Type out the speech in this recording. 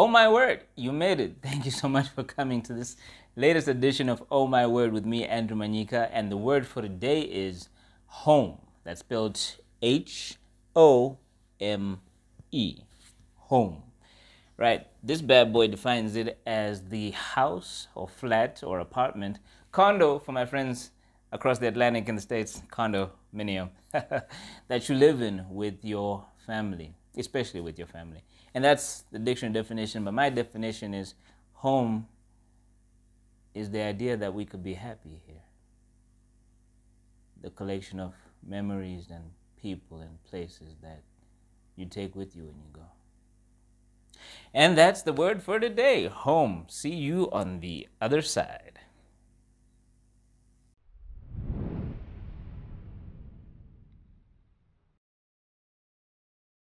Oh My Word, you made it. Thank you so much for coming to this latest edition of Oh My Word with me, Andrew Manika. And the word for today is home. That's spelled H O M E. Home. Right, this bad boy defines it as the house or flat or apartment, condo for my friends across the Atlantic in the States, condo, minium, that you live in with your family especially with your family. And that's the dictionary definition, but my definition is home is the idea that we could be happy here. The collection of memories and people and places that you take with you when you go. And that's the word for today home. See you on the other side.